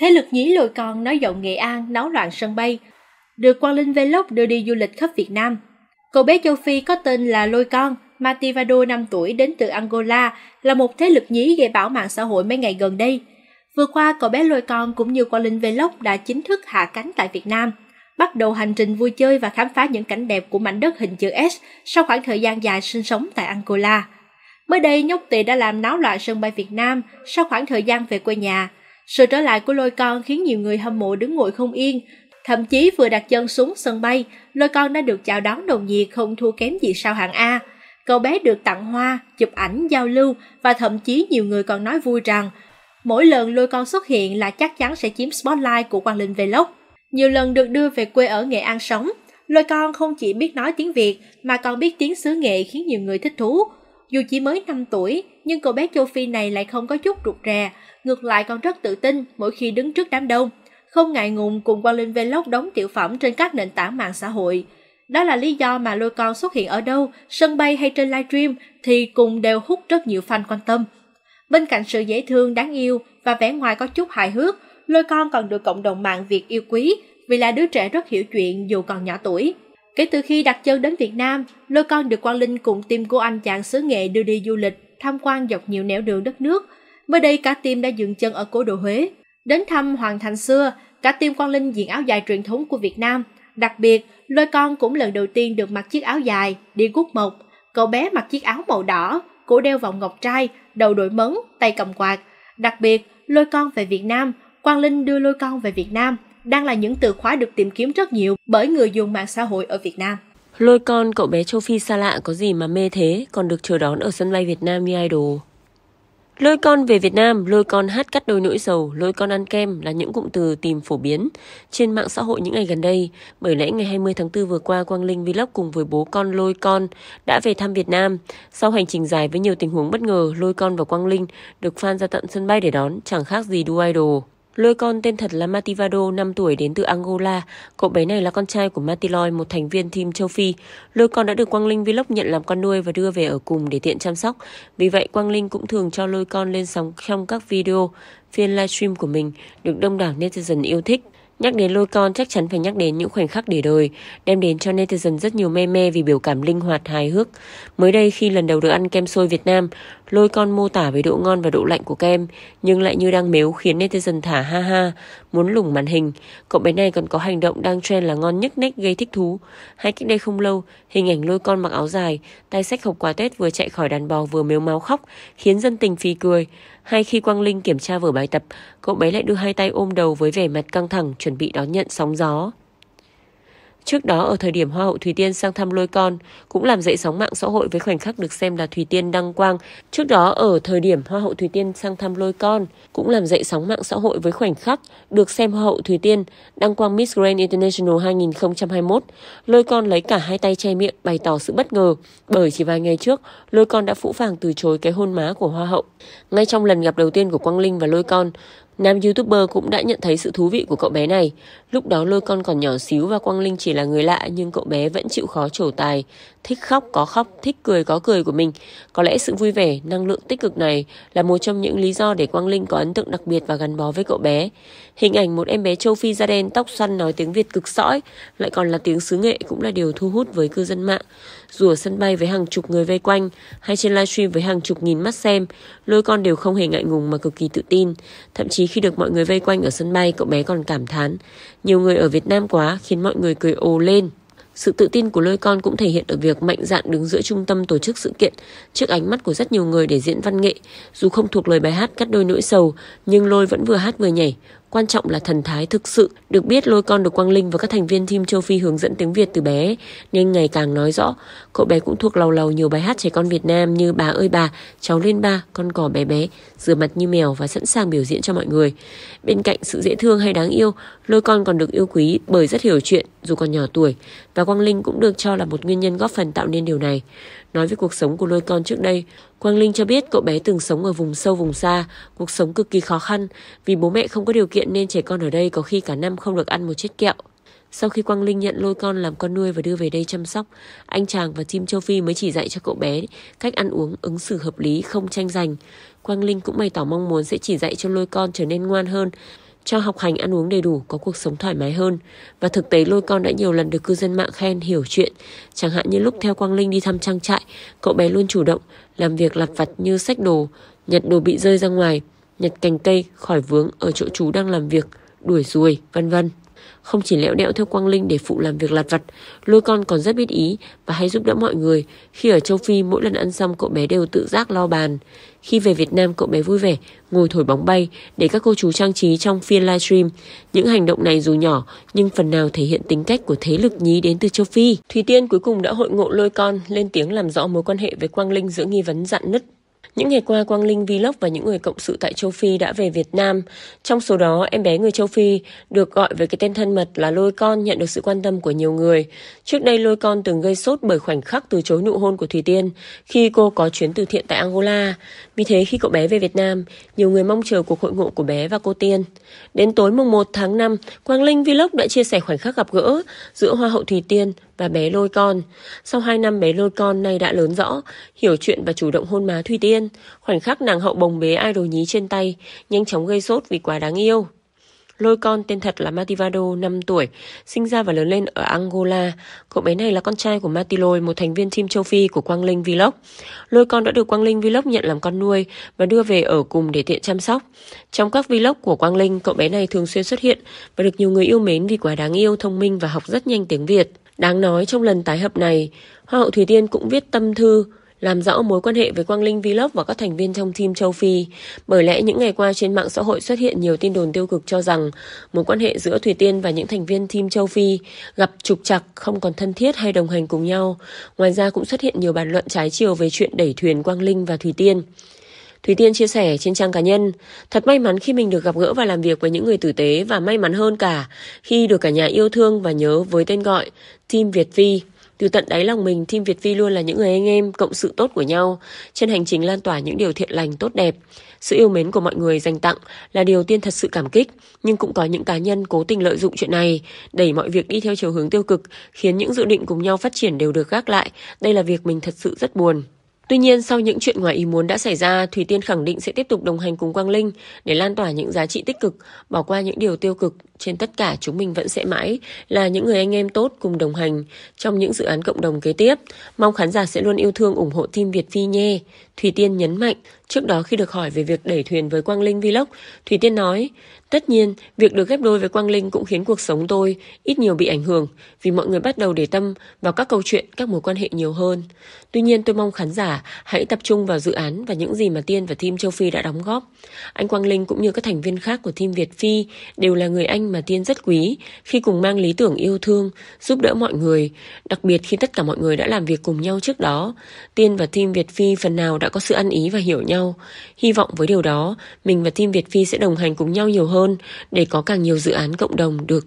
Thế lực nhí lôi con nói giọng Nghệ An náo loạn sân bay, được Quang Linh Vlog đưa đi du lịch khắp Việt Nam. Cậu bé châu Phi có tên là Lôi Con, Mativado 5 tuổi đến từ Angola, là một thế lực nhí gây bão mạng xã hội mấy ngày gần đây. Vừa qua, cậu bé Lôi Con cũng như Quang Linh Vlog đã chính thức hạ cánh tại Việt Nam, bắt đầu hành trình vui chơi và khám phá những cảnh đẹp của mảnh đất hình chữ S sau khoảng thời gian dài sinh sống tại Angola. Mới đây, nhóc tỳ đã làm náo loạn sân bay Việt Nam sau khoảng thời gian về quê nhà – sự trở lại của lôi con khiến nhiều người hâm mộ đứng ngồi không yên. Thậm chí vừa đặt chân xuống sân bay, lôi con đã được chào đón nồng nhiệt không thua kém gì sao hạng A. Cậu bé được tặng hoa, chụp ảnh, giao lưu và thậm chí nhiều người còn nói vui rằng mỗi lần lôi con xuất hiện là chắc chắn sẽ chiếm spotlight của Quang Linh Vlog. Nhiều lần được đưa về quê ở Nghệ An sống, lôi con không chỉ biết nói tiếng Việt mà còn biết tiếng xứ nghệ khiến nhiều người thích thú. Dù chỉ mới 5 tuổi, nhưng cô bé châu Phi này lại không có chút rụt rè, ngược lại còn rất tự tin mỗi khi đứng trước đám đông, không ngại ngùng cùng Quang Linh Vlog đóng tiểu phẩm trên các nền tảng mạng xã hội. Đó là lý do mà lôi con xuất hiện ở đâu, sân bay hay trên livestream thì cùng đều hút rất nhiều fan quan tâm. Bên cạnh sự dễ thương, đáng yêu và vẻ ngoài có chút hài hước, lôi con còn được cộng đồng mạng Việt yêu quý vì là đứa trẻ rất hiểu chuyện dù còn nhỏ tuổi. Kể từ khi đặt chân đến Việt Nam, lôi con được Quang Linh cùng team của anh chàng xứ nghệ đưa đi du lịch tham quan dọc nhiều nẻo đường đất nước. Mới đây cả team đã dừng chân ở cố đô Huế. Đến thăm Hoàng Thành xưa, cả team Quang Linh diện áo dài truyền thống của Việt Nam. Đặc biệt, Lôi Con cũng lần đầu tiên được mặc chiếc áo dài, đi guốc mộc. Cậu bé mặc chiếc áo màu đỏ, cổ đeo vòng ngọc trai, đầu đội mấn, tay cầm quạt. Đặc biệt, Lôi Con về Việt Nam, Quang Linh đưa Lôi Con về Việt Nam đang là những từ khóa được tìm kiếm rất nhiều bởi người dùng mạng xã hội ở Việt Nam. Lôi con cậu bé châu Phi xa lạ có gì mà mê thế, còn được chờ đón ở sân bay Việt Nam như idol. Lôi con về Việt Nam, lôi con hát cắt đôi nỗi sầu, lôi con ăn kem là những cụm từ tìm phổ biến trên mạng xã hội những ngày gần đây. Bởi lẽ ngày 20 tháng 4 vừa qua, Quang Linh Vlog cùng với bố con lôi con đã về thăm Việt Nam. Sau hành trình dài với nhiều tình huống bất ngờ, lôi con và Quang Linh được fan ra tận sân bay để đón, chẳng khác gì đu idol. Lôi con tên thật là Mativado, 5 tuổi đến từ Angola. Cậu bé này là con trai của Matiloy, một thành viên team châu Phi. Lôi con đã được Quang Linh Vlog nhận làm con nuôi và đưa về ở cùng để tiện chăm sóc. Vì vậy, Quang Linh cũng thường cho lôi con lên sóng trong các video phiên livestream của mình, được đông đảo netizen yêu thích. Nhắc đến lôi con chắc chắn phải nhắc đến những khoảnh khắc để đời, đem đến cho netizen rất nhiều mê mê vì biểu cảm linh hoạt hài hước. Mới đây khi lần đầu được ăn kem xôi Việt Nam, lôi con mô tả về độ ngon và độ lạnh của kem, nhưng lại như đang mếu khiến netizen thả ha ha, muốn lủng màn hình. Cậu bé này còn có hành động đang trend là ngon nhất nách gây thích thú. Hay cách đây không lâu, hình ảnh lôi con mặc áo dài, tay sách hộp quà Tết vừa chạy khỏi đàn bò vừa mếu máu khóc, khiến dân tình phì cười. Hay khi Quang Linh kiểm tra vở bài tập, cậu bé lại đưa hai tay ôm đầu với vẻ mặt căng thẳng chuẩn bị đón nhận sóng gió. Trước đó ở thời điểm Hoa hậu thùy Tiên sang thăm lôi con cũng làm dậy sóng mạng xã hội với khoảnh khắc được xem là thùy Tiên đăng quang. Trước đó ở thời điểm Hoa hậu thùy Tiên sang thăm lôi con cũng làm dậy sóng mạng xã hội với khoảnh khắc được xem Hoa hậu thùy Tiên đăng quang Miss Grand International 2021. Lôi con lấy cả hai tay che miệng bày tỏ sự bất ngờ bởi chỉ vài ngày trước lôi con đã phũ phàng từ chối cái hôn má của Hoa hậu. Ngay trong lần gặp đầu tiên của Quang Linh và lôi con, nam youtuber cũng đã nhận thấy sự thú vị của cậu bé này. Lúc đó lôi con còn nhỏ xíu và Quang Linh chỉ là người lạ nhưng cậu bé vẫn chịu khó trổ tài. Thích khóc có khóc, thích cười có cười của mình. Có lẽ sự vui vẻ, năng lượng tích cực này là một trong những lý do để Quang Linh có ấn tượng đặc biệt và gắn bó với cậu bé. Hình ảnh một em bé châu Phi da đen tóc xoăn nói tiếng Việt cực sõi, lại còn là tiếng xứ nghệ cũng là điều thu hút với cư dân mạng. Dù ở sân bay với hàng chục người vây quanh hay trên livestream với hàng chục nghìn mắt xem, lôi con đều không hề ngại ngùng mà cực kỳ tự tin. Thậm chí khi được mọi người vây quanh ở sân bay, cậu bé còn cảm thán nhiều người ở Việt Nam quá khiến mọi người cười ồ lên. Sự tự tin của lôi con cũng thể hiện ở việc mạnh dạn đứng giữa trung tâm tổ chức sự kiện, trước ánh mắt của rất nhiều người để diễn văn nghệ. Dù không thuộc lời bài hát cắt đôi nỗi sầu, nhưng lôi vẫn vừa hát vừa nhảy, quan trọng là thần thái thực sự. Được biết lôi con được Quang Linh và các thành viên team châu Phi hướng dẫn tiếng Việt từ bé nên ngày càng nói rõ. Cậu bé cũng thuộc lầu lầu nhiều bài hát trẻ con Việt Nam như Bà ơi bà, Cháu lên ba, Con cỏ bé bé, Rửa mặt như mèo và sẵn sàng biểu diễn cho mọi người. Bên cạnh sự dễ thương hay đáng yêu, lôi con còn được yêu quý bởi rất hiểu chuyện, dù còn nhỏ tuổi và Quang Linh cũng được cho là một nguyên nhân góp phần tạo nên điều này. Nói về cuộc sống của nuôi con trước đây, Quang Linh cho biết cậu bé từng sống ở vùng sâu vùng xa, cuộc sống cực kỳ khó khăn vì bố mẹ không có điều kiện nên trẻ con ở đây có khi cả năm không được ăn một chiếc kẹo. Sau khi Quang Linh nhận lôi con làm con nuôi và đưa về đây chăm sóc, anh chàng và team châu Phi mới chỉ dạy cho cậu bé cách ăn uống, ứng xử hợp lý, không tranh giành. Quang Linh cũng bày tỏ mong muốn sẽ chỉ dạy cho lôi con trở nên ngoan hơn cho học hành ăn uống đầy đủ, có cuộc sống thoải mái hơn. Và thực tế lôi con đã nhiều lần được cư dân mạng khen hiểu chuyện. Chẳng hạn như lúc theo Quang Linh đi thăm trang trại, cậu bé luôn chủ động, làm việc lặt vặt như sách đồ, nhặt đồ bị rơi ra ngoài, nhặt cành cây khỏi vướng ở chỗ chú đang làm việc, đuổi ruồi, vân vân. Không chỉ lẹo đẹo theo Quang Linh để phụ làm việc lặt vặt, lôi con còn rất biết ý và hay giúp đỡ mọi người. Khi ở châu Phi, mỗi lần ăn xong cậu bé đều tự giác lo bàn. Khi về Việt Nam, cậu bé vui vẻ, ngồi thổi bóng bay để các cô chú trang trí trong phiên livestream. Những hành động này dù nhỏ nhưng phần nào thể hiện tính cách của thế lực nhí đến từ châu Phi. Thùy Tiên cuối cùng đã hội ngộ lôi con lên tiếng làm rõ mối quan hệ với Quang Linh giữa nghi vấn dặn nứt những ngày qua, Quang Linh Vlog và những người cộng sự tại châu Phi đã về Việt Nam. Trong số đó, em bé người châu Phi được gọi với cái tên thân mật là Lôi Con nhận được sự quan tâm của nhiều người. Trước đây, Lôi Con từng gây sốt bởi khoảnh khắc từ chối nụ hôn của Thùy Tiên khi cô có chuyến từ thiện tại Angola. Vì thế, khi cậu bé về Việt Nam, nhiều người mong chờ cuộc hội ngộ của bé và cô Tiên. Đến tối mùng 1 tháng 5, Quang Linh Vlog đã chia sẻ khoảnh khắc gặp gỡ giữa Hoa hậu Thùy Tiên và bé lôi con. Sau 2 năm bé lôi con nay đã lớn rõ, hiểu chuyện và chủ động hôn má Thùy Tiên. Khoảnh khắc nàng hậu bồng bế idol nhí trên tay, nhanh chóng gây sốt vì quá đáng yêu. Lôi con tên thật là Mativado, 5 tuổi, sinh ra và lớn lên ở Angola. Cậu bé này là con trai của Matiloi, một thành viên team châu Phi của Quang Linh Vlog. Lôi con đã được Quang Linh Vlog nhận làm con nuôi và đưa về ở cùng để tiện chăm sóc. Trong các vlog của Quang Linh, cậu bé này thường xuyên xuất hiện và được nhiều người yêu mến vì quá đáng yêu, thông minh và học rất nhanh tiếng Việt. Đáng nói trong lần tái hợp này, Hoa hậu Thủy Tiên cũng viết tâm thư làm rõ mối quan hệ với Quang Linh Vlog và các thành viên trong team châu Phi. Bởi lẽ những ngày qua trên mạng xã hội xuất hiện nhiều tin đồn tiêu cực cho rằng mối quan hệ giữa Thủy Tiên và những thành viên team châu Phi gặp trục trặc, không còn thân thiết hay đồng hành cùng nhau. Ngoài ra cũng xuất hiện nhiều bàn luận trái chiều về chuyện đẩy thuyền Quang Linh và Thủy Tiên. Thủy Tiên chia sẻ trên trang cá nhân, thật may mắn khi mình được gặp gỡ và làm việc với những người tử tế và may mắn hơn cả khi được cả nhà yêu thương và nhớ với tên gọi Team Việt Vi. Từ tận đáy lòng mình, Team Việt Vi luôn là những người anh em cộng sự tốt của nhau trên hành trình lan tỏa những điều thiện lành tốt đẹp. Sự yêu mến của mọi người dành tặng là điều tiên thật sự cảm kích, nhưng cũng có những cá nhân cố tình lợi dụng chuyện này, đẩy mọi việc đi theo chiều hướng tiêu cực, khiến những dự định cùng nhau phát triển đều được gác lại. Đây là việc mình thật sự rất buồn. Tuy nhiên, sau những chuyện ngoài ý muốn đã xảy ra, Thủy Tiên khẳng định sẽ tiếp tục đồng hành cùng Quang Linh để lan tỏa những giá trị tích cực, bỏ qua những điều tiêu cực. Trên tất cả, chúng mình vẫn sẽ mãi là những người anh em tốt cùng đồng hành trong những dự án cộng đồng kế tiếp. Mong khán giả sẽ luôn yêu thương ủng hộ team Việt Phi nhé. Thủy Tiên nhấn mạnh, trước đó khi được hỏi về việc đẩy thuyền với Quang Linh Vlog, Thủy Tiên nói, tất nhiên, việc được ghép đôi với Quang Linh cũng khiến cuộc sống tôi ít nhiều bị ảnh hưởng, vì mọi người bắt đầu để tâm vào các câu chuyện, các mối quan hệ nhiều hơn. Tuy nhiên tôi mong khán giả hãy tập trung vào dự án và những gì mà Tiên và team Châu Phi đã đóng góp. Anh Quang Linh cũng như các thành viên khác của team Việt Phi đều là người anh mà Tiên rất quý khi cùng mang lý tưởng yêu thương, giúp đỡ mọi người, đặc biệt khi tất cả mọi người đã làm việc cùng nhau trước đó. Tiên và team Việt Phi phần nào đã đã có sự ăn ý và hiểu nhau. Hy vọng với điều đó, mình và team Việt Phi sẽ đồng hành cùng nhau nhiều hơn để có càng nhiều dự án cộng đồng được